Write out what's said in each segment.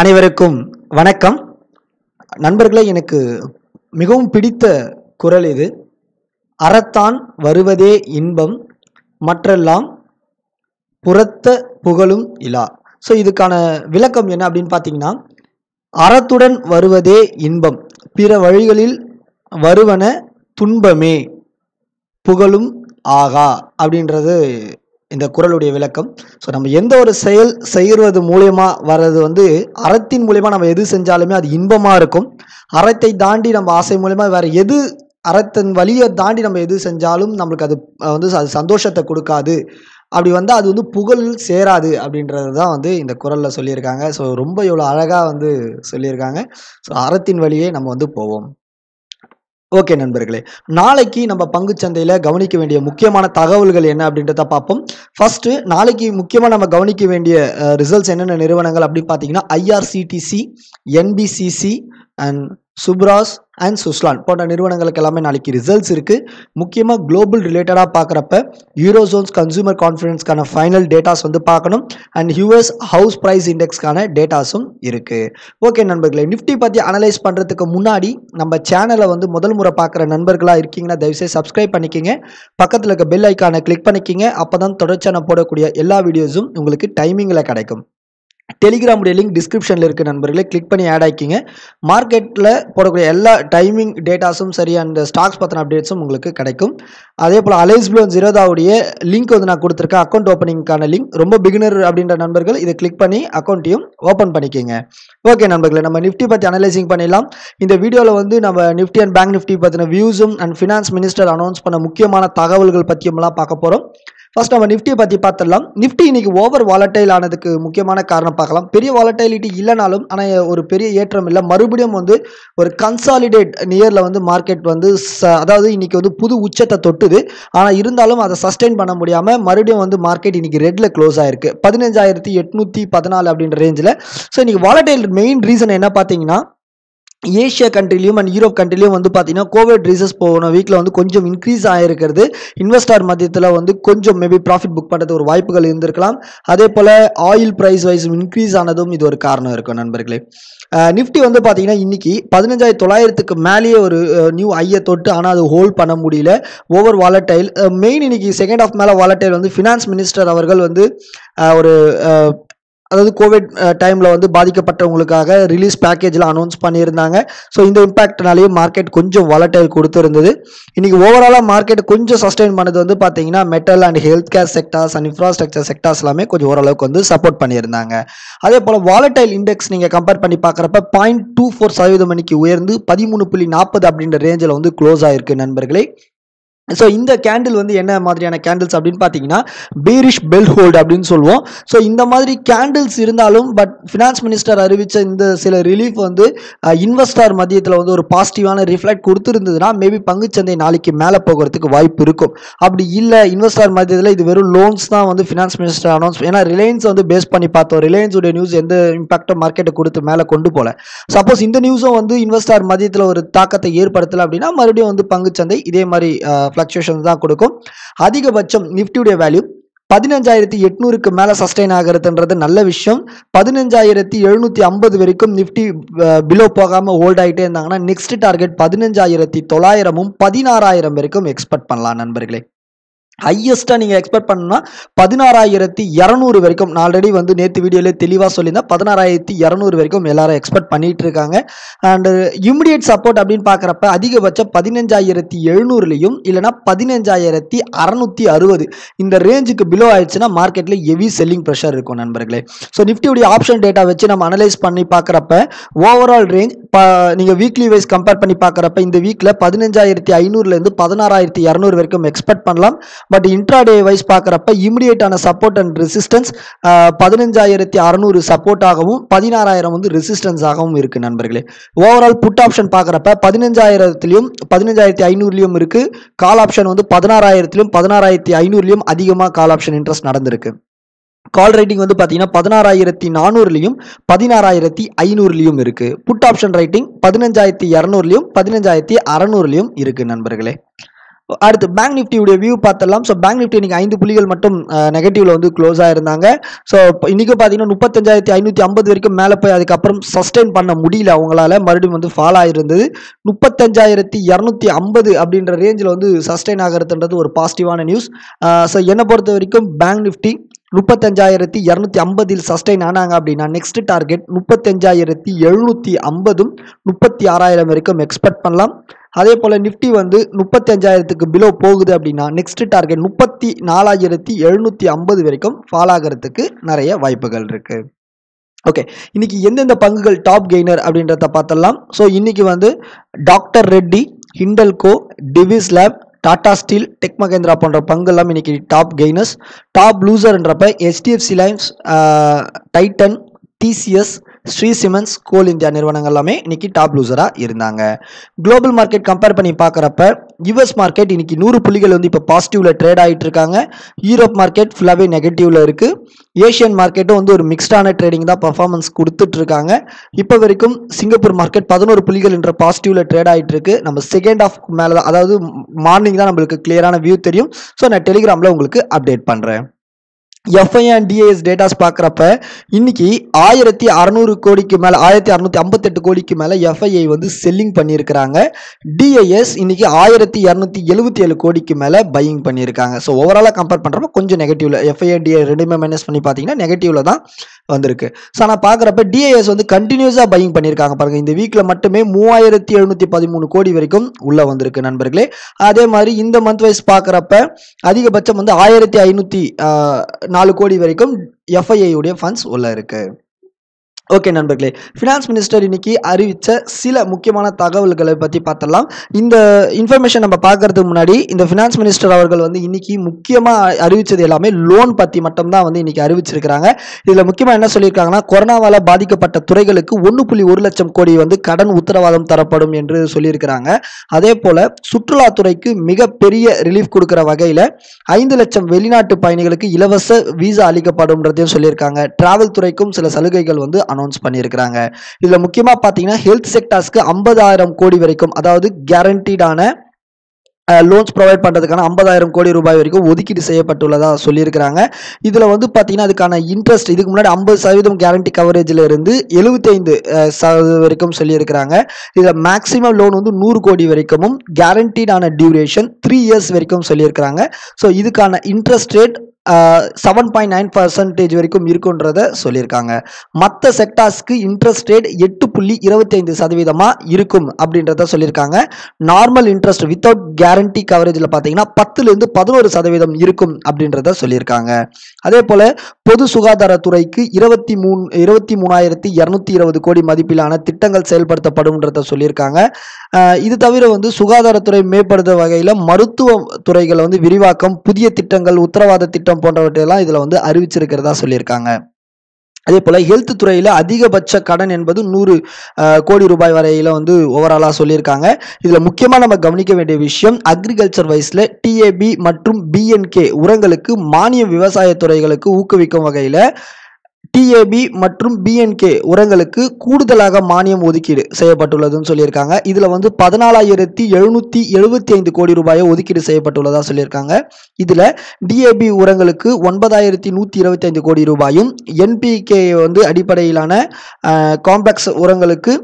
அனைவருக்கும் வணக்கம் நண்பர்களே எனக்கு மிகவும் பிடித்த குரல் இது அறத்தான் வருவதே இன்பம் மற்றெல்லாம் புறத்த புகழும் இலா ஸோ இதுக்கான விளக்கம் என்ன அப்படின்னு பார்த்தீங்கன்னா அறத்துடன் வருவதே இன்பம் பிற வழிகளில் வருவன துன்பமே புகழும் ஆகா அப்படின்றது இந்த குரலுடைய விளக்கம் ஸோ நம்ம எந்த ஒரு செயல் செய்கிறது மூலயமா வர்றது வந்து அறத்தின் மூலயமா நம்ம எது செஞ்சாலுமே அது இன்பமாக இருக்கும் அறத்தை தாண்டி நம்ம ஆசை மூலயமா வேறு எது அறத்தின் வழியை தாண்டி நம்ம எது செஞ்சாலும் நம்மளுக்கு அது வந்து அது சந்தோஷத்தை கொடுக்காது அப்படி வந்தால் அது வந்து புகழ் சேராது அப்படின்றது தான் வந்து இந்த குரலில் சொல்லியிருக்காங்க ஸோ ரொம்ப இவ்வளோ அழகாக வந்து சொல்லியிருக்காங்க ஸோ அறத்தின் வழியே நம்ம வந்து போவோம் ஓகே நண்பர்களே நாளைக்கு நம்ம சந்தையில கவனிக்க வேண்டிய முக்கியமான தகவல்கள் என்ன அப்படின்றத பார்ப்போம் ஃபர்ஸ்ட் நாளைக்கு முக்கியமாக நம்ம கவனிக்க வேண்டிய ரிசல்ட்ஸ் என்னென்ன நிறுவனங்கள் அப்படின்னு பார்த்தீங்கன்னா IRCTC NBCC and Subros and Suzlon போன்ற நிறுவனங்களுக்கு எல்லாமே நாளைக்கு ரிசல்ட்ஸ் இருக்குது முக்கியமாக குளோபல் ரிலேட்டடாக பார்க்குறப்ப யூரோசோன்ஸ் கன்சூமர் கான்ஃபிடன்ஸ்க்கான ஃபைனல் டேட்டாஸ் வந்து பார்க்கணும் அண்ட் யூஎஸ் ஹவுஸ் ப்ரைஸ் இண்டெக்ஸ்க்கான டேட்டாஸும் இருக்குது ஓகே நண்பர்களே நிஃப்டி பற்றி அனலைஸ் பண்ணுறதுக்கு முன்னாடி நம்ம சேனலை வந்து முதல் முறை பார்க்குற நண்பர்களாக இருக்கீங்கன்னா தயவுசெய்து சப்ஸ்கிரைப் பண்ணிக்கிங்க பக்கத்தில் இருக்க பெல் ஐக்கானை கிளிக் பண்ணிக்கிங்க அப்போ தான் தொடர்ச்சியான போடக்கூடிய எல்லா வீடியோஸும் உங்களுக்கு டைமிங்கில் கிடைக்கும் டெலிகிராமுடைய லிங்க் டிஸ்கிரிப்ஷனில் இருக்க நண்பர்களே கிளிக் பண்ணி ஆட் ஆக்கிங்க மார்க்கெட்டில் போடக்கூடிய எல்லா டைமிங் டேட்டாஸும் சரி அந்த ஸ்டாக்ஸ் பற்றின அப்டேட்ஸும் உங்களுக்கு கிடைக்கும் அதே போல் அலைஸ் ப்ளோ ஜீரோதாவுடைய லிங்க் வந்து நான் கொடுத்துருக்கேன் அக்கௌண்ட் ஓப்பனிங்க்கான லிங்க் ரொம்ப பிகினர் அப்படின்ற நண்பர்கள் இதை கிளிக் பண்ணி அக்கௌண்ட்டையும் ஓப்பன் பண்ணிக்கோங்க ஓகே நண்பர்களே நம்ம நிஃப்டி பற்றி அனலைசிங் பண்ணிடலாம் இந்த வீடியோவில் வந்து நம்ம நிஃப்டி அண்ட் பேங்க் நிஃப்டி பற்றின வியூஸும் அண்ட் ஃபினான்ஸ் மினிஸ்டர் அனௌன்ஸ் பண்ண முக்கியமான தகவல்கள் பற்றியும்லாம் பார்க்க போகிறோம் ஃபர்ஸ்ட் நம்ம நிஃப்டியை பற்றி பார்த்துடலாம் நிஃப்டி இன்னைக்கு ஓவர் வாலட்டைல் ஆனதுக்கு முக்கியமான காரணம் பார்க்கலாம் பெரிய வாலட்டைலிட்டி இல்லைனாலும் ஆனால் ஒரு பெரிய ஏற்றம் இல்லை மறுபடியும் வந்து ஒரு கன்சாலிடேட் நியரில் வந்து மார்க்கெட் வந்து அதாவது இன்னைக்கு வந்து புது உச்சத்தை தொட்டுது ஆனால் இருந்தாலும் அதை சஸ்டெயின் பண்ண முடியாமல் மறுபடியும் வந்து மார்க்கெட் இன்னைக்கு ரெட்டில் க்ளோஸ் ஆயிருக்கு பதினஞ்சாயிரத்தி எட்நூற்றி பதினாலு அப்படின்ற ரேஞ்சில் ஸோ இன்னைக்கு வாலட்டைல் மெயின் ரீசன் என்ன பார்த்தீங்கன்னா ஏஷியா கண்ட்ரிலையும் அண்ட் யூரோப் கண்ட்ரிலையும் வந்து பார்த்தீங்கன்னா கோவிட் ரீசஸ் போன வீக்கில் வந்து கொஞ்சம் இன்க்ரீஸ் ஆகிருக்கிறது இன்வெஸ்டர் மத்தியத்தில் வந்து கொஞ்சம் மேபி ப்ராஃபிட் புக் பண்ணுறது ஒரு வாய்ப்புகள் இருந்திருக்கலாம் அதே போல் ஆயில் ப்ரைஸ் வைஸும் இன்க்ரீஸ் ஆனதும் இது ஒரு காரணம் இருக்கும் நண்பர்களே நிஃப்டி வந்து பார்த்தீங்கன்னா இன்றைக்கி பதினஞ்சாயிரத்தி தொள்ளாயிரத்துக்கு மேலேயே ஒரு நியூ ஐயை தொட்டு ஆனால் அது ஹோல்ட் பண்ண முடியல ஓவர் வாலட்டைல் மெயின் இன்னைக்கு செகண்ட் ஆஃப் மேலே வாலட்டைல் வந்து ஃபினான்ஸ் மினிஸ்டர் அவர்கள் வந்து ஒரு அதாவது கோவிட் டைமில் வந்து பாதிக்கப்பட்டவங்களுக்காக ரிலீஸ் பேக்கேஜில் அனௌன்ஸ் பண்ணியிருந்தாங்க ஸோ இந்த இம்பேக்ட்னாலேயே மார்க்கெட் கொஞ்சம் வாலட்டைல் கொடுத்துருந்தது இன்றைக்கி ஓவராலாக மார்க்கெட் கொஞ்சம் சஸ்டெயின் பண்ணது வந்து பார்த்தீங்கன்னா metal and health care sectors and infrastructure sectors எல்லாமே கொஞ்சம் ஓரளவுக்கு வந்து சப்போர்ட் பண்ணியிருந்தாங்க அதே போல் வாலட்டைல் இண்டெக்ஸ் நீங்கள் கம்பேர் பண்ணி பார்க்குறப்ப பாயிண்ட் டூ ஃபோர் சதவீதம் மணிக்கு உயர்ந்து பதிமூணு புள்ளி நாற்பது அப்படின்ற ரேஞ்சில் வந்து க்ளோஸ் ஆயிருக்கு நண்பர்களே ஸோ இந்த கேண்டில் வந்து என்ன மாதிரியான கேண்டில்ஸ் அப்படின்னு பார்த்தீங்கன்னா பீரிஷ் பெல் ஹோல்டு அப்படின்னு சொல்லுவோம் ஸோ இந்த மாதிரி கேண்டில்ஸ் இருந்தாலும் பட் ஃபினான்ஸ் மினிஸ்டர் அறிவித்த இந்த சில ரிலீஃப் வந்து இன்வெஸ்டர் மதியத்தில் வந்து ஒரு பாசிட்டிவான ரிஃப்ளெக்ட் கொடுத்துருந்ததுன்னா மேபி பங்குச்சந்தை நாளைக்கு மேலே போகிறதுக்கு வாய்ப்பு இருக்கும் அப்படி இல்லை இன்வெஸ்டர் மதியத்தில் இது வெறும் லோன்ஸ் தான் வந்து ஃபினான்ஸ் மினிஸ்டர் அனௌன்ஸ் ஏன்னா ரிலையன்ஸ் வந்து பேஸ் பண்ணி பார்த்தோம் ரிலையன்ஸுடைய நியூஸ் எந்த இம்பாக்டோ மார்க்கெட்டை கொடுத்து மேலே கொண்டு போகல சப்போஸ் இந்த நியூஸும் வந்து இன்வெஸ்டர் மதியத்தில் ஒரு தாக்கத்தை ஏற்படுத்தலை அப்படின்னா மறுபடியும் வந்து பங்குச்சந்தை இதே மாதிரி ஃப்ளக்சுவேஷன்ஸ் தான் கொடுக்கும் அதிகபட்சம் நிஃப்டியுடைய வேல்யூ பதினஞ்சாயிரத்தி எட்நூறுக்கு மேலே சஸ்டெயின் ஆகிறதுன்றது நல்ல விஷயம் பதினஞ்சாயிரத்தி எழுநூற்றி ஐம்பது வரைக்கும் நிஃப்டி பிலோ போகாமல் ஹோல்ட் ஆகிட்டே இருந்தாங்கன்னா நெக்ஸ்ட் டார்கெட் பதினஞ்சாயிரத்தி தொள்ளாயிரமும் பதினாறாயிரம் வரைக்கும் எக்ஸ்பெக்ட் பண்ணலாம் நண்பர்களே ஹையஸ்ட்டாக நீங்கள் எக்ஸ்பெக்ட் பண்ணால் பதினாறாயிரத்தி இரநூறு வரைக்கும் நான் ஆல்ரெடி வந்து நேற்று வீடியோவில் தெளிவாக சொல்லியிருந்தேன் பதினாறாயிரத்தி இரநூறு வரைக்கும் எல்லாரும் எக்ஸ்பெக்ட் பண்ணிகிட்டு இருக்காங்க அண்டு இமிடியட் சப்போர்ட் அப்படின்னு பார்க்குறப்ப அதிகபட்சம் பதினஞ்சாயிரத்தி எழுநூறுலையும் இல்லைனா பதினஞ்சாயிரத்தி அறநூற்றி அறுபது இந்த ரேஞ்சுக்கு பிலோ ஆயிடுச்சுன்னா மார்க்கெட்டில் ஹெவி செல்லிங் ப்ரெஷர் இருக்கும் நண்பர்களே ஸோ நிஃப்டியுடைய ஆப்ஷன் டேட்டா வச்சு நம்ம அனலைஸ் பண்ணி பார்க்குறப்ப ஓவரால் ரேஞ்ச் நீங்கள் வீக்லி வைஸ் கம்பேர் பண்ணி பார்க்குறப்ப இந்த வீக்கில் பதினஞ்சாயிரத்தி ஐநூறுலேருந்து பதினாறாயிரத்தி இரநூறு வரைக்கும் எக்ஸ்பெக்ட் பண்ணலாம் பட் இன்ட்ராடே வைஸ் பார்க்குறப்ப இமிடியேட்டான சப்போர்ட் அண்ட் ரெசிஸ்டன்ஸ் பதினஞ்சாயிரத்தி அறநூறு சப்போர்ட்டாகவும் பதினாறாயிரம் வந்து ரெசிஸ்டன்ஸாகவும் இருக்குது நண்பர்களே ஓவரால் புட் ஆப்ஷன் பார்க்குறப்ப பதினஞ்சாயிரத்துலையும் பதினஞ்சாயிரத்தி ஐநூறுலையும் இருக்குது கால் ஆப்ஷன் வந்து பதினாறாயிரத்துலையும் பதினாறாயிரத்தி ஐநூறுலையும் அதிகமாக கால் ஆப்ஷன் இன்ட்ரெஸ்ட் நடந்திருக்கு கால் ரைட்டிங் வந்து பார்த்தீங்கன்னா பதினாறாயிரத்தி நானூறுலையும் பதினாறாயிரத்தி ஐநூறுலையும் இருக்குது புட் ஆப்ஷன் ரைட்டிங் பதினஞ்சாயிரத்தி இரநூறுலையும் பதினஞ்சாயிரத்தி அறநூறுலையும் இருக்குது நண்பர்களே அடுத்து பேங்க் நிஃப்டியுடைய வியூ பார்த்தலாம் ஸோ பேங்க் நிஃப்டி இன்னைக்கு ஐந்து புள்ளிகள் மட்டும் நெகட்டிவ்ல வந்து க்ளோஸ் ஆயிருந்தாங்க ஸோ இன்னைக்கு பார்த்தீங்கன்னா முப்பத்தஞ்சாயிரத்தி ஐநூற்றி ஐம்பது வரைக்கும் மேலே போய் அதுக்கப்புறம் சஸ்டெயின் பண்ண முடியல அவங்களால மறுபடியும் வந்து ஃபாலோ ஆயிருந்தது முப்பத்தஞ்சாயிரத்தி இரநூத்தி ஐம்பது அப்படின்ற ரேஞ்சில் வந்து சஸ்டெயின் ஆகிறதுன்றது ஒரு பாசிட்டிவான நியூஸ் ஸோ என்னை பொறுத்த வரைக்கும் பேங்க் நிஃப்டி முப்பத்தஞ்சாயிரத்தி இரநூத்தி ஐம்பதில் சஸ்டைன் ஆனாங்க அப்படின்னா நெக்ஸ்ட் டார்கெட் முப்பத்தஞ்சாயிரத்தி எழுநூற்றி ஐம்பதும் முப்பத்தி ஆறாயிரம் வரைக்கும் எக்ஸ்பெக்ட் பண்ணலாம் அதே போல் நிஃப்டி வந்து முப்பத்தஞ்சாயிரத்துக்கு பிலோ போகுது அப்படின்னா நெக்ஸ்ட் டார்கெட் முப்பத்தி நாலாயிரத்தி எழுநூற்றி ஐம்பது வரைக்கும் ஃபால் ஆகிறதுக்கு நிறைய வாய்ப்புகள் இருக்குது ஓகே இன்னைக்கு எந்தெந்த பங்குகள் டாப் கெய்னர் அப்படின்றத பார்த்தலாம் ஸோ இன்னைக்கு வந்து doctor Reddy Hindalco Divis lab Tata steel tech Mahindra போன்ற பங்குலாம் இன்னைக்கு டாப் கெய்னர்ஸ் டாப் லூசர்ன்றப்ப HDFC lines Titan TCS Shree cements coal India நிறுவனங்கள் எல்லாமே இன்னைக்கு டாப் லூசராக இருந்தாங்க குளோபல் மார்க்கெட் கம்பேர் பண்ணி பார்க்குறப்ப யூஎஸ் மார்க்கெட் இன்னைக்கு நூறு புள்ளிகள் வந்து இப்போ பாசிட்டிவில் ட்ரேட் ஆகிட்டு இருக்காங்க யூரோப் மார்க்கெட் ஃபுல்லாகவே நெகட்டிவ்ல இருக்குது ஏஷியன் மார்க்கெட்டும் வந்து ஒரு மிக்ஸ்டான ட்ரேடிங் தான் பர்ஃபார்மன்ஸ் கொடுத்துட்டு இருக்காங்க இப்போ வரைக்கும் சிங்கப்பூர் மார்க்கெட் பதினோரு புள்ளிகள் என்ற பாசிட்டிவ்ல ட்ரேட் ஆகிட்டு இருக்கு நம்ம செகண்ட் ஆஃப் மேலே தான் அதாவது மார்னிங் தான் நம்மளுக்கு கிளியரான வியூ தெரியும் ஸோ நான் டெலிகிராமில் உங்களுக்கு அப்டேட் பண்ணுறேன் எஃப்ஐ அண்ட் டேட்டாஸ் பார்க்குறப்ப இன்றைக்கி ஆயிரத்தி அறநூறு கோடிக்கு மேலே ஆயிரத்தி அறநூற்றி ஐம்பத்தெட்டு கோடிக்கு மேலே எஃப்ஐஐ வந்து செல்லிங் பண்ணியிருக்கிறாங்க டிஐஎஸ் இன்றைக்கி ஆயிரத்தி இரநூத்தி எழுபத்தி ஏழு கோடிக்கு மேலே பையிங் பண்ணியிருக்காங்க ஸோ ஓவராலாக கம்பேர் பண்ணுறப்ப கொஞ்சம் நெகட்டிவில் எஃப்ஐ ரெண்டுமே மைனஸ் பண்ணி பார்த்தீங்கன்னா நெகட்டிவில் தான் வந்திருக்கு ஸோ நான் பார்க்குறப்ப டிஏஎஸ் வந்து கண்டினியூஸாக பையிங் பண்ணியிருக்காங்க பாருங்கள் இந்த வீக்கில் மட்டுமே மூவாயிரத்தி எழுநூற்றி பதிமூணு கோடி வரைக்கும் உள்ளே வந்திருக்கு நண்பர்களே அதே மாதிரி இந்த மந்த் வைஸ் பார்க்குறப்ப அதிகபட்சம் வந்து ஆயிரத்தி ஐநூற்றி நாலு கோடி வரைக்கும் எஃப்ஐஐ உடைய ஃபண்ட்ஸ் உள்ள இருக்கு ஓகே நண்பர்களே ஃபினான்ஸ் மினிஸ்டர் இன்றைக்கி அறிவித்த சில முக்கியமான தகவல்களை பற்றி பார்த்தலாம் இந்த இன்ஃபர்மேஷன் நம்ம பார்க்குறதுக்கு முன்னாடி இந்த ஃபினான்ஸ் மினிஸ்டர் அவர்கள் வந்து இன்னைக்கு முக்கியமாக அறிவித்தது எல்லாமே லோன் பற்றி மட்டும்தான் வந்து இன்னைக்கு அறிவிச்சிருக்கிறாங்க இதில் முக்கியமாக என்ன சொல்லியிருக்காங்கன்னா கொரோனாவால் பாதிக்கப்பட்ட துறைகளுக்கு ஒன்று புள்ளி ஒரு லட்சம் கோடி வந்து கடன் உத்தரவாதம் தரப்படும் என்று சொல்லியிருக்கிறாங்க அதே போல் சுற்றுலாத்துறைக்கு மிகப்பெரிய ரிலீஃப் கொடுக்குற வகையில் ஐந்து லட்சம் வெளிநாட்டு பயணிகளுக்கு இலவச வீசா அளிக்கப்படும்ன்றதையும் சொல்லியிருக்காங்க டிராவல் துறைக்கும் சில சலுகைகள் வந்து அனௌன்ஸ் பண்ணியிருக்கிறாங்க இதில் முக்கியமாக பார்த்தீங்கன்னா ஹெல்த் செக்டார்ஸ்க்கு ஐம்பதாயிரம் கோடி வரைக்கும் அதாவது கேரண்டீடான லோன்ஸ் ப்ரொவைட் பண்ணுறதுக்கான ஐம்பதாயிரம் கோடி ரூபாய் வரைக்கும் ஒதுக்கீடு செய்யப்பட்டுள்ளதாக சொல்லியிருக்கிறாங்க இதில் வந்து பார்த்தீங்கன்னா அதுக்கான இன்ட்ரெஸ்ட் இதுக்கு முன்னாடி ஐம்பது சதவீதம் கேரண்டி கவரேஜில் இருந்து எழுபத்தைந்து சதவீதம் வரைக்கும் சொல்லியிருக்கிறாங்க இதில் மேக்ஸிமம் லோன் வந்து நூறு கோடி வரைக்கும் கேரண்டீடான டியூரேஷன் த்ரீ இயர்ஸ் வரைக்கும் சொல்லியிருக்கிறாங்க ஸோ இதுக்கான interest rate seven point nine percentage வரைக்கும் இருக்குன்றத சொல்லியிருக்காங்க மற்ற செக்டார்ஸ்க்கு இன்ட்ரெஸ்ட் ரேட் எட்டு புள்ளி இருபத்தைந்து சதவீதமாக இருக்கும் அப்படின்றத சொல்லியிருக்காங்க நார்மல் இன்ட்ரெஸ்ட் வித்தவுட் கேரண்டி கவரேஜில் பார்த்தீங்கன்னா பத்துலேருந்து பதினோரு சதவீதம் இருக்கும் அப்படின்றத சொல்லியிருக்காங்க அதே போல் பொது சுகாதாரத்துறைக்கு இருபத்தி மூணு இருபத்தி மூணாயிரத்தி இரநூத்தி இருபது கோடி மதிப்பிலான திட்டங்கள் செயல்படுத்தப்படும்ன்றத சொல்லியிருக்காங்க இது தவிர வந்து சுகாதாரத்துறை மேம்படுத்த வகையில் மருத்துவ துறைகளை வந்து விரிவாக்கம் புதிய திட்டங்கள் உத்தரவாத திட்டம் திட்டம் போன்றவற்றையெல்லாம் இதில் வந்து அறிவிச்சிருக்கிறதா சொல்லியிருக்காங்க அதே போல் ஹெல்த் துறையில் அதிகபட்ச கடன் என்பது நூறு கோடி ரூபாய் வரையில் வந்து ஓவராலாக சொல்லியிருக்காங்க இதில் முக்கியமாக நம்ம கவனிக்க வேண்டிய விஷயம் அக்ரிகல்ச்சர் வைஸில் டிஏபி மற்றும் பிஎன்கே உரங்களுக்கு மானிய விவசாய துறைகளுக்கு ஊக்குவிக்கும் வகையில் டிஏபி மற்றும் பிஎன்கே உரங்களுக்கு கூடுதலாக மானியம் ஒதுக்கீடு செய்யப்பட்டுள்ளதுன்னு சொல்லியிருக்காங்க இதில் வந்து பதினாலாயிரத்தி எழுநூற்றி எழுபத்தி ஐந்து கோடி ரூபாயை ஒதுக்கீடு செய்யப்பட்டுள்ளதாக சொல்லியிருக்காங்க இதில் டிஏபி உரங்களுக்கு ஒன்பதாயிரத்தி நூற்றி இருபத்தைந்து கோடி ரூபாயும் என்பிகே வந்து அடிப்படையிலான காம்ப்ளெக்ஸ் உரங்களுக்கு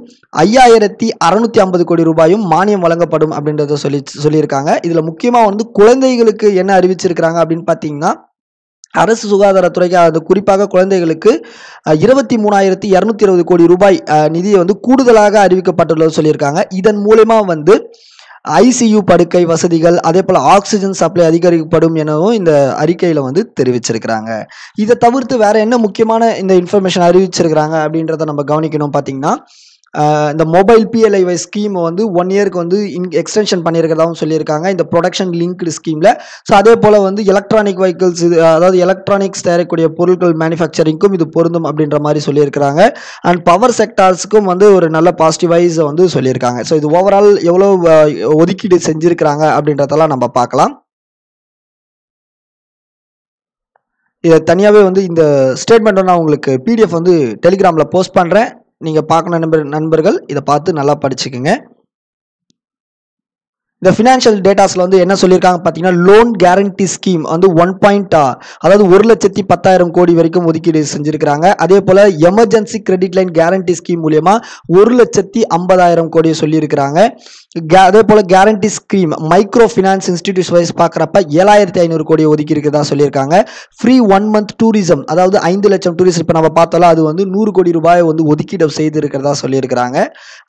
ஐயாயிரத்தி அறநூற்றி ஐம்பது கோடி ரூபாயும் மானியம் வழங்கப்படும் அப்படின்றத சொல்லி சொல்லியிருக்காங்க இதில் முக்கியமாக வந்து குழந்தைகளுக்கு என்ன அறிவிச்சிருக்கிறாங்க அப்படின்னு பார்த்தீங்கன்னா அரசு சுகாதாரத்துறைக்கு அது குறிப்பாக குழந்தைகளுக்கு இருபத்தி மூணாயிரத்தி இரநூத்தி இருபது கோடி ரூபாய் நிதியை வந்து கூடுதலாக அறிவிக்கப்பட்டுள்ளது சொல்லியிருக்காங்க இதன் மூலயமா வந்து ஐசியு படுக்கை வசதிகள் அதே போல் ஆக்சிஜன் சப்ளை அதிகரிக்கப்படும் எனவும் இந்த அறிக்கையில் வந்து தெரிவிச்சிருக்கிறாங்க இதை தவிர்த்து வேறு என்ன முக்கியமான இந்த இன்ஃபர்மேஷன் அறிவிச்சிருக்கிறாங்க அப்படின்றத நம்ம கவனிக்கணும் பார்த்தீங்கன்னா இந்த மொபைல் பிஎல்ஐவை ஸ்கீம் வந்து ஒன் இயருக்கு வந்து இன் எக்ஸ்டென்ஷன் பண்ணியிருக்கதாகவும் சொல்லியிருக்காங்க இந்த ப்ரொடக்ஷன் லிங்க்டு ஸ்கீமில் ஸோ அதே போல் வந்து எலக்ட்ரானிக் வெஹிக்கிள்ஸ் இது அதாவது எலக்ட்ரானிக்ஸ் தயாரிக்கக்கூடிய பொருட்கள் மேனுஃபேக்சரிங்க்கும் இது பொருந்தும் அப்படின்ற மாதிரி சொல்லியிருக்கிறாங்க அண்ட் பவர் செக்டார்ஸுக்கும் வந்து ஒரு நல்ல பாசிட்டிவைஸ் வந்து சொல்லியிருக்காங்க ஸோ இது ஓவரால் எவ்வளோ ஒதுக்கீடு செஞ்சுருக்கிறாங்க அப்படின்றதெல்லாம் நம்ம பார்க்கலாம் இதை தனியாகவே வந்து இந்த ஸ்டேட்மெண்ட் நான் உங்களுக்கு பிடிஎஃப் வந்து டெலிகிராமில் போஸ்ட் பண்ணுறேன் நீங்கள் பார்க்கணும் நண்பர் நண்பர்கள் இதை பார்த்து நல்லா படிச்சுக்கோங்க இந்த ஃபினான்ஷியல் டேட்டாஸில் வந்து என்ன சொல்லியிருக்காங்க பார்த்தீங்கன்னா லோன் கேரண்டி ஸ்கீம் வந்து ஒன் பாயிண்ட் அதாவது ஒரு லட்சத்தி பத்தாயிரம் கோடி வரைக்கும் ஒதுக்கீடு செஞ்சுருக்கிறாங்க அதே போல் emergency credit line guarantee scheme மூலயமா ஒரு லட்சத்தி ஐம்பதாயிரம் கோடியை சொல்லியிருக்கிறாங்க அதே போல் guarantee scheme micro finance institute wise பார்க்குறப்ப ஏழாயிரத்தி ஐநூறு கோடியை ஒதுக்கி இருக்கிறதா சொல்லியிருக்காங்க ஃப்ரீ ஒன் மந்த் டூரிசம் அதாவது ஐந்து லட்சம் டூரிஸ்ட் இப்போ நம்ம பார்த்தாலும் அது வந்து நூறு கோடி ரூபாயை வந்து ஒதுக்கீடு செய்து இருக்கிறதா சொல்லியிருக்கிறாங்க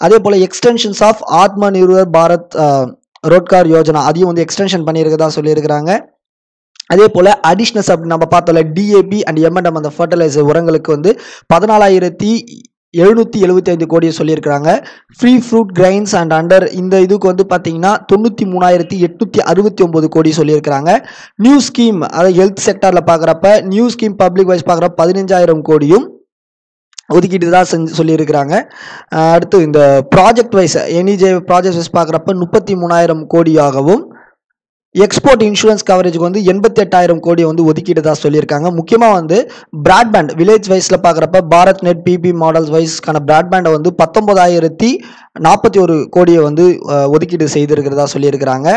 அதே போல் எக்ஸ்டென்ஷன்ஸ் ஆஃப் ஆத்ம நிர்பர் பாரத் ரோட்கார் யோஜனா அதையும் வந்து எக்ஸ்டென்ஷன் பண்ணியிருக்கதா சொல்லியிருக்கிறாங்க அதே போல் அடிஷ்னஸ் அப்படின்னு நம்ம பார்த்தோம்ல டிஏபி அண்ட் எம்என்எம் அந்த ஃபர்டிலைசர் உரங்களுக்கு வந்து பதினாலாயிரத்தி எழுநூற்றி எழுபத்தி ஐந்து கோடியை சொல்லியிருக்கிறாங்க free fruit grains and under இந்த இதுக்கு வந்து பார்த்தீங்கன்னா தொண்ணூற்றி மூணாயிரத்தி எட்நூற்றி அறுபத்தி ஒம்பது கோடி சொல்லியிருக்கிறாங்க நியூ ஸ்கீம் அதாவது ஹெல்த் செக்டரில் பார்க்குறப்ப நியூ ஸ்கீம் பப்ளிக் வைஸ் பார்க்குறப்ப பதினஞ்சாயிரம் கோடியும் ஒதுக்கிட்டு தான் செஞ்சு சொல்லியிருக்கிறாங்க அடுத்து இந்த ப்ராஜெக்ட் வைஸ் எனிஜே ப்ராஜெக்ட் வைஸ் பார்க்குறப்ப முப்பத்தி மூணாயிரம் கோடியாகவும் எக்ஸ்போர்ட் இன்சூரன்ஸ் கவரேஜுக்கு வந்து எண்பத்தி எட்டாயிரம் கோடியை வந்து ஒதுக்கிட்டு தான் சொல்லியிருக்காங்க முக்கியமாக வந்து பிராட்பேண்ட் வில்லேஜ் வைஸில் பார்க்குறப்ப பாரத் நெட் பிபி மாடல்ஸ் வைஸ்க்கான பிராட்பேண்டை வந்து பத்தொம்பதாயிரத்தி நாற்பத்தி ஒரு கோடியை வந்து ஒதுக்கீடு செய்திருக்கிறதா சொல்லியிருக்கிறாங்க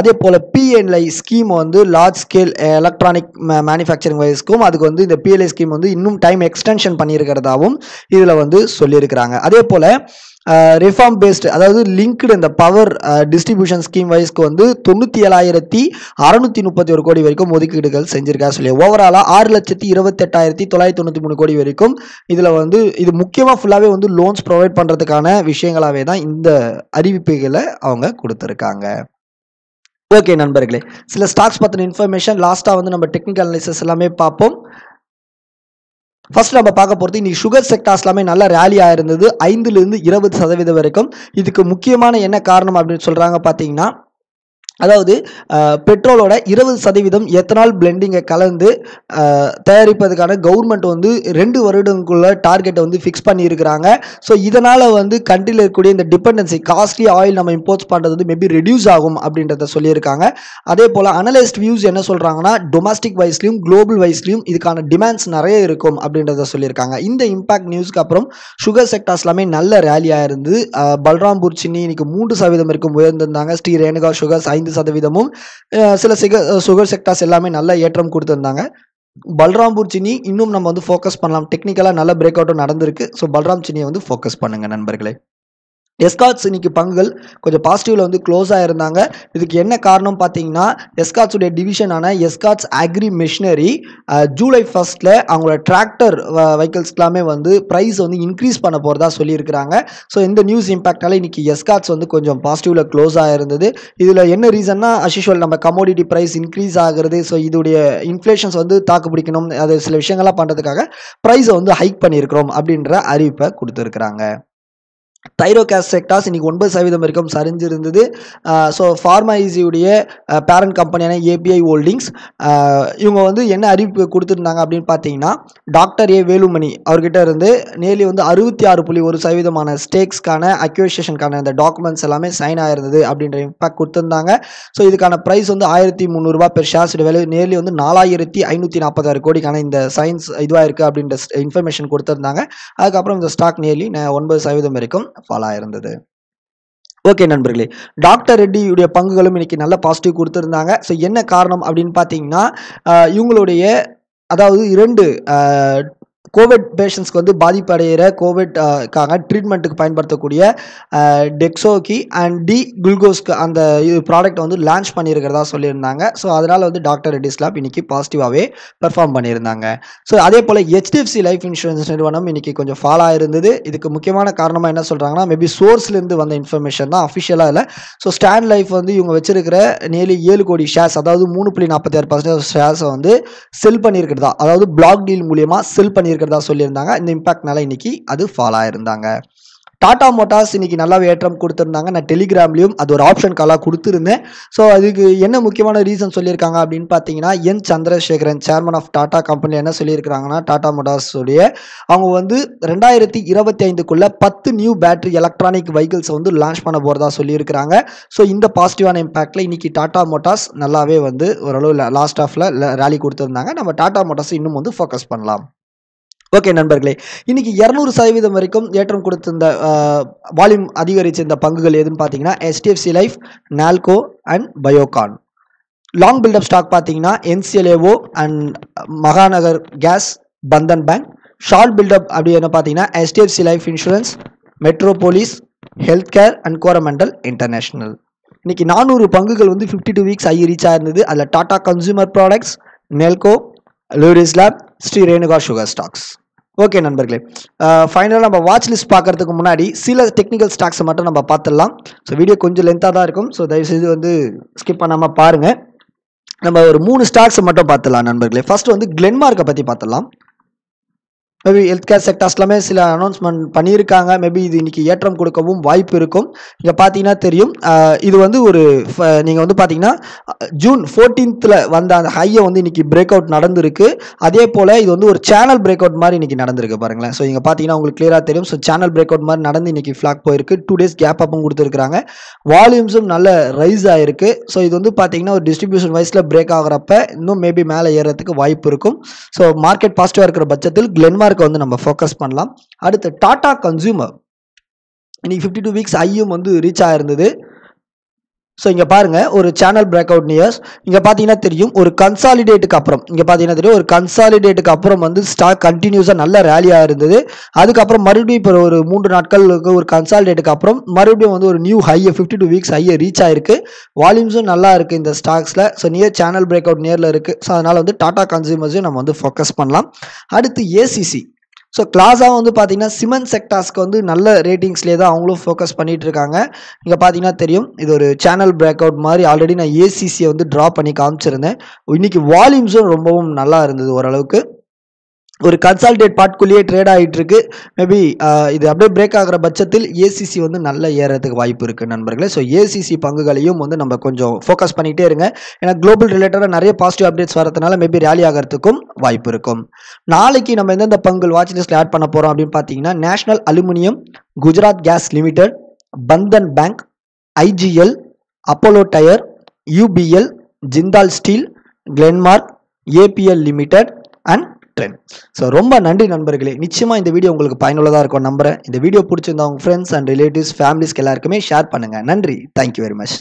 அதே போல் பிஎன்ஐ ஸ்கீம் வந்து லார்ஜ் ஸ்கேல் எலக்ட்ரானிக் மேனுஃபேக்சரிங் வைஸ்க்கும் அதுக்கு வந்து இந்த பிஎல்ஐ ஸ்கீம் வந்து இன்னும் டைம் எக்ஸ்டென்ஷன் பண்ணியிருக்கிறதாவும் இதில் வந்து சொல்லியிருக்கிறாங்க அதே போல் ரிஃபார்ம் பேஸ்டு அதாவது லிங்க்டு இந்த பவர் டிஸ்ட்ரிபியூஷன் ஸ்கீம் வைஸ்க்கு வந்து தொண்ணூற்றி ஏழாயிரத்தி அறநூற்றி முப்பத்தி ஒரு கோடி வரைக்கும் ஒதுக்கீடுகள் செஞ்சிருக்கா சொல்லி ஓவராலாக ஆறு லட்சத்தி இருபத்தெட்டாயிரத்தி தொள்ளாயிரத்தி தொண்ணூற்றி மூணு கோடி வரைக்கும் இதில் வந்து இது முக்கியமாக ஃபுல்லாகவே வந்து லோன்ஸ் ப்ரொவைட் பண்ணுறதுக்கான விஷயங்களாகவே தான் இந்த அறிவிப்புகளை அவங்க கொடுத்துருக்காங்க ஓகே நண்பர்களே சில ஸ்டாக்ஸ் பற்றின இன்ஃபர்மேஷன் லாஸ்ட்டாக வந்து நம்ம டெக்னிக்கல் அனலிசஸ் எல்லாமே பார்ப்போம் ஃபர்ஸ்ட் நம்ம பார்க்க போகிறது இன்றைக்கி சுகர் செக்டார்ஸ் எல்லாமே நல்ல ரேலியாக இருந்தது ஐந்துலேருந்து இருபது சதவீதம் வரைக்கும் இதுக்கு முக்கியமான என்ன காரணம் அப்படின்னு சொல்கிறாங்க பார்த்தீங்கன்னா அதாவது பெட்ரோலோட இருபது சதவீதம் எத்தனால் பிளெண்டிங்கை கலந்து தயாரிப்பதற்கான கவர்மெண்ட் வந்து ரெண்டு வருடங்களுக்குள்ள டார்கெட்டை வந்து ஃபிக்ஸ் பண்ணியிருக்கிறாங்க ஸோ இதனால் வந்து கண்ட்ரியில் இருக்கக்கூடிய இந்த டிபெண்டன்சி காஸ்ட்லி ஆயில் நம்ம இம்போர்ட்ஸ் பண்ணுறது வந்து மேபி ரெடியூஸ் ஆகும் அப்படின்றத சொல்லியிருக்காங்க அதே போல் அனலைஸ்ட் வியூஸ் என்ன சொல்கிறாங்கன்னா டொமஸ்டிக் வைஸ்லையும் குளோபல் வைஸ்லையும் இதுக்கான டிமாண்ட்ஸ் நிறைய இருக்கும் அப்படின்றத சொல்லியிருக்காங்க இந்த இம்பாக்ட் நியூஸ்க்கு அப்புறம் சுகர் செக்டார்ஸ் எல்லாமே நல்ல ரேலியாக இருந்து பல்ராம்பூர் சின்னி இன்னைக்கு மூன்று சதவீதம் இருக்கும் உயர்ந்திருந்தாங்க ஸ்ரீ ரேணுகா சுகர்ஸ் ஐந்து ஐந்து சதவீதமும் சில சிக சுகர் செக்டார்ஸ் எல்லாமே நல்ல ஏற்றம் கொடுத்துருந்தாங்க பல்ராம்பூர் சினி இன்னும் நம்ம வந்து ஃபோக்கஸ் பண்ணலாம் டெக்னிக்கலாக நல்ல பிரேக் அவுட்டும் நடந்திருக்கு ஸோ பல்ராம் சினியை வந்து ஃபோக்கஸ் பண்ணுங்கள் நண்பர்களே எஸ்காட்ஸ் இன்றைக்கி பங்குகள் கொஞ்சம் பாசிட்டிவில் வந்து க்ளோஸ் இருந்தாங்க இதுக்கு என்ன காரணம் பார்த்தீங்கன்னா எஸ்காட்ஸுடைய டிவிஷனான எஸ்காட்ஸ் அக்ரி மிஷினரி ஜூலை ஃபஸ்ட்டில் அவங்களோட டிராக்டர் வெஹிக்கல்ஸ்க்கெல்லாமே வந்து ப்ரைஸ் வந்து இன்க்ரீஸ் பண்ண போகிறதா சொல்லியிருக்கிறாங்க ஸோ இந்த நியூஸ் இம்பாக்டால் இன்றைக்கி எஸ்காட்ஸ் வந்து கொஞ்சம் பாசிட்டிவில் க்ளோஸ் ஆகிருந்தது இதில் என்ன ரீசன்னா அஷிஷுவல் நம்ம கமோடிட்டி ப்ரைஸ் இன்க்ரீஸ் ஆகிறது ஸோ இதோடைய இன்ஃப்ளேஷன்ஸ் வந்து தாக்கு பிடிக்கணும் அது சில விஷயங்கள்லாம் பண்ணுறதுக்காக ப்ரைஸை வந்து ஹைக் பண்ணியிருக்கிறோம் அப்படின்ற அறிவிப்பை கொடுத்துருக்குறாங்க தைரோகேஸ் செக்டார்ஸ் இன்றைக்கி ஒன்பது சதவீதம் வரைக்கும் சரிஞ்சிருந்தது ஸோ ஃபார்மா ஈஸியுடைய பேரண்ட் கம்பெனியான ஏபிஐ ஹோல்டிங்ஸ் இவங்க வந்து என்ன அறிவிப்பு கொடுத்துருந்தாங்க அப்படின்னு பார்த்தீங்கன்னா டாக்டர் ஏ வேலுமணி அவர்கிட்ட இருந்து நேர்லி வந்து அறுபத்தி ஆறு புள்ளி ஒரு சதவீதமான ஸ்டேக்ஸ்க்கான அக்யூசியேஷனுக்கான இந்த டாக்குமெண்ட்ஸ் எல்லாமே சைன் ஆயிருந்தது அப்படின்ற இம்பாக்ட் கொடுத்துருந்தாங்க ஸோ இதுக்கான ப்ரைஸ் வந்து ஆயிரத்தி முந்நூறுரூவா பெர் ஷேர்ஸ் விலை நேர்லி வந்து நாலாயிரத்தி ஐநூற்றி நாற்பத்தாறு கோடிக்கான இந்த சயின்ஸ் இதுவாக இருக்குது அப்படின்ற இன்ஃபர்மேஷன் கொடுத்துருந்தாங்க அதுக்கப்புறம் இந்த ஸ்டாக் நேர்லி ஒன்பது சதவீதம் வரைக்கும் ஃபாலாக இருந்தது ஓகே நண்பர்களே டாக்டர் ரெட்டியுடைய பங்குகளும் இன்னைக்கு நல்ல பாசிட்டிவ் கொடுத்துருந்தாங்க ஸோ என்ன காரணம் அப்படின்னு பார்த்தீங்கன்னா இவங்களுடைய அதாவது இரண்டு கோவிட் பேஷண்ட்ஸ்க்கு வந்து பாதிப்படைகிற கோவிட் ட்ரீட்மெண்ட்டுக்கு பயன்படுத்தக்கூடிய டெக்ஸோகி அண்ட் டி குளுகோஸ்க்கு அந்த இது ப்ராடக்ட் வந்து லான்ச் பண்ணியிருக்கிறதா சொல்லியிருந்தாங்க ஸோ அதனால் வந்து டாக்டர் ரெட்டிஸ்லாம் இன்னைக்கு இன்றைக்கி பாசிட்டிவாகவே பெர்ஃபார்ம் பண்ணியிருந்தாங்க ஸோ அதே போல் ஹெச்டிஎஃப்சி லைஃப் இன்சூரன்ஸ் நிறுவனம் இன்றைக்கி கொஞ்சம் ஃபாலாக இருந்தது இதுக்கு முக்கியமான காரணமாக என்ன சொல்கிறாங்கன்னா மேபி சோர்ஸ்லேருந்து வந்த இன்ஃபர்மேஷன் தான் அஃபிஷியலாக இல்லை ஸோ ஸ்டாண்ட் லைஃப் வந்து இவங்க வச்சிருக்கிற நேர்லி ஏழு கோடி ஷேர்ஸ் அதாவது மூணு புள்ளி நாற்பத்தி ஆறு பர்சன்டேஜ் ஷேர்ஸை வந்து செல் பண்ணியிருக்கிறதா அதாவது பிளாக் டீல் மூலியமாக செல் பண்ணியிருக்கிறதா இருக்கிறதா சொல்லியிருந்தாங்க இந்த இம்பாக்ட்னால இன்னைக்கு அது ஃபாலோ ஆயிருந்தாங்க டாடா மோட்டார்ஸ் இன்னைக்கு நல்லா ஏற்றம் கொடுத்துருந்தாங்க நான் டெலிகிராம்லையும் அது ஒரு ஆப்ஷன் காலாக கொடுத்துருந்தேன் ஸோ அதுக்கு என்ன முக்கியமான ரீசன் சொல்லியிருக்காங்க அப்படின்னு பார்த்தீங்கன்னா N Chandrasekaran chairman of Tata கம்பெனியில் என்ன சொல்லியிருக்காங்கன்னா டாடா மோட்டார்ஸ் உடைய அவங்க வந்து ரெண்டாயிரத்தி இருபத்தி ஐந்துக்குள்ளே பத்து நியூ பேட்டரி எலக்ட்ரானிக் வெஹிக்கிள்ஸை வந்து லான்ச் பண்ண போகிறதா சொல்லியிருக்கிறாங்க ஸோ இந்த பாசிட்டிவான இம்பாக்டில் இன்னைக்கு டாடா மோட்டார்ஸ் நல்லாவே வந்து ஓரளவு லாஸ்ட் ஆஃபில் ரேலி கொடுத்துருந்தாங்க நம்ம டாடா மோட்டார்ஸ் இன்னும் வந்து ஃபோக்கஸ் பண்ணலாம் ஓகே நண்பர்களே இன்றைக்கி இரநூறு சதவீதம் வரைக்கும் ஏற்றம் கொடுத்திருந்த வால்யூம் அதிகரித்த இந்த பங்குகள் எதுன்னு பார்த்தீங்கன்னா SDFC life Nalco and Biocon long build up stock பார்த்தீங்கன்னா என்சிஎல்ஏஓ and Mahanagar gas Bandhan bank short build up அப்படி என்ன பார்த்தீங்கன்னா SDFC life insurance Metropolis health care and Coromandel international இன்றைக்கி நானூறு பங்குகள் வந்து ஃபிஃப்டி டூ வீக்ஸ் ஆகி ரீச் ஆயிருந்தது அதில் Tata consumer products Nelco Laurus lab Shree Renuka sugar stocks okay நண்பர்களே ஃபைனலாக நம்ம வாட்ச் லிஸ்ட் பார்க்குறதுக்கு முன்னாடி சில டெக்னிக்கல் ஸ்டாக்ஸை மட்டும் நம்ம பார்த்துடலாம் ஸோ வீடியோ கொஞ்சம் லென்த்தாக தான் இருக்கும் ஸோ தயவுசெய்து வந்து ஸ்கிப் பண்ணாமல் பாருங்கள் நம்ம ஒரு மூணு ஸ்டாக்ஸை மட்டும் பார்த்துடலாம் நண்பர்களே ஃபஸ்ட்டு வந்து கிளென்மார்க்கை பற்றி பார்த்துடலாம் மேபி ஹெல்த் கேர் செக்டர்ஸ்லாமே சில அனௌன்ஸ்மெண்ட் பண்ணியிருக்காங்க மேபி இது இன்றைக்கி ஏற்றம் கொடுக்கவும் வாய்ப்பு இருக்கும் இங்கே பார்த்தீங்கன்னா தெரியும் இது வந்து ஒரு நீங்கள் வந்து பார்த்தீங்கன்னா ஜூன் ஃபோர்டீன்த்தில் வந்த அந்த ஹையை வந்து இன்றைக்கி பிரேக் அவுட் நடந்திருக்கு அதே போல் இது வந்து ஒரு சேனல் பிரேக் அவுட் மாதிரி இன்றைக்கி நடந்திருக்கு பாருங்களேன் ஸோ இங்கே பார்த்தீங்கன்னா உங்களுக்கு கிளியராக தெரியும் ஸோ சேனல் பிரேக் அவுட் மாதிரி நடந்து இன்றைக்கி ஃப்ளாக் போயிருக்கு டூ டேஸ் கேப் அப்பும் கொடுத்துருக்குறாங்க வால்யூம்ஸும் நல்ல ரைஸ் ஆகிருக்கு ஸோ இது வந்து பார்த்தீங்கன்னா ஒரு டிஸ்ட்ரிபியூஷன் வைஸில் பிரேக் ஆகிறப்ப இன்னும் மேபி மேலே ஏறதுக்கு வாய்ப்பு இருக்கும் ஸோ மார்க்கெட் பாசிட்டிவாக இருக்கிற பட்சத்தில் கிளென்மார்க் ஷேருக்கு வந்து நம்ம ஃபோக்கஸ் பண்ணலாம் அடுத்து டாடா கன்சூமர் இன்னைக்கு ஃபிஃப்டி டூ வீக்ஸ் ஐயும் வந்து ரீச் ஆயிருந்தது ஸோ இங்கே பாருங்கள் ஒரு சேனல் பிரேக் அவுட் நியர்ஸ் இங்கே பார்த்தீங்கன்னா தெரியும் ஒரு கன்சாலிடேட்டுக்கு அப்புறம் இங்கே பார்த்தீங்கன்னா தெரியும் ஒரு கன்சாலிடேட்டுக்கு அப்புறம் வந்து ஸ்டாக் கண்டினியூஸாக நல்ல ரேலியாக இருந்தது அதுக்கப்புறம் மறுபடியும் இப்போ ஒரு மூன்று நாட்களுக்கு ஒரு கன்சாலிடேட்டுக்கு அப்புறம் மறுபடியும் வந்து ஒரு நியூ ஹையை ஃபிஃப்டி டூ வீக்ஸ் ஹையை ரீச் ஆயிருக்கு வால்யூம்ஸும் நல்லா இருக்குது இந்த ஸ்டாக்ஸில் so near channel break out நியரில் இருக்குது ஸோ அதனால் வந்து டாடா கன்சியூமர்ஸையும் நம்ம வந்து ஃபோக்கஸ் பண்ணலாம் அடுத்து ஏசிசி ஸோ கிளாஸாக வந்து பார்த்தீங்கன்னா சிமெண்ட் செக்டார்ஸ்க்கு வந்து நல்ல ரேட்டிங்ஸ்லேயே தான் அவங்களும் ஃபோக்கஸ் பண்ணிகிட்டு இருக்காங்க நீங்கள் பார்த்தீங்கன்னா தெரியும் இது ஒரு சேனல் பிரேக் அவுட் மாதிரி ஆல்ரெடி நான் ஏசிசியை வந்து ட்ரா பண்ணி காமிச்சிருந்தேன் இன்றைக்கி வால்யூம்ஸும் ரொம்பவும் நல்லா இருந்தது ஓரளவுக்கு ஒரு கன்சால்டேட் பாட்குள்ளேயே ட்ரேட் ஆகிட்டு இருக்கு மேபி இது அப்படியே பிரேக் ஆகிற பட்சத்தில் ஏசிசி வந்து நல்ல ஏறதுக்கு வாய்ப்பு இருக்குது நண்பர்களே ஸோ ஏசிசி பங்குகளையும் வந்து நம்ம கொஞ்சம் ஃபோக்கஸ் பண்ணிகிட்டே இருங்க ஏன்னா குளோபல் ரிலேட்டடாக நிறைய பாசிட்டிவ் அப்டேட்ஸ் வரதுனால மேபி ரேலி ஆகிறதுக்கும் வாய்ப்பு இருக்கும் நாளைக்கு நம்ம எந்தெந்த பங்கு வாட்ச் லிஸ்ட்ல ஆட் பண்ண போகிறோம் அப்படின்னு பார்த்தீங்கன்னா national aluminium Gujarat gas limited Bandhan bank IGL Apollo tyre UPL Jindal steel Glenmark APL limited and விட்டுறேன் ஸோ ரொம்ப நன்றி நண்பர்களே நிச்சயமாக இந்த வீடியோ உங்களுக்கு பயனுள்ளதாக இருக்கும் நம்புறேன் இந்த வீடியோ பிடிச்சிருந்தா ஃப்ரெண்ட்ஸ் அண்ட் ரிலேட்டிவ்ஸ் ஃபேமிலிஸ்க்கு எல்லாருக்குமே ஷேர் பண்ணுங்கள் நன்றி தேங்க்யூ வெரி மச்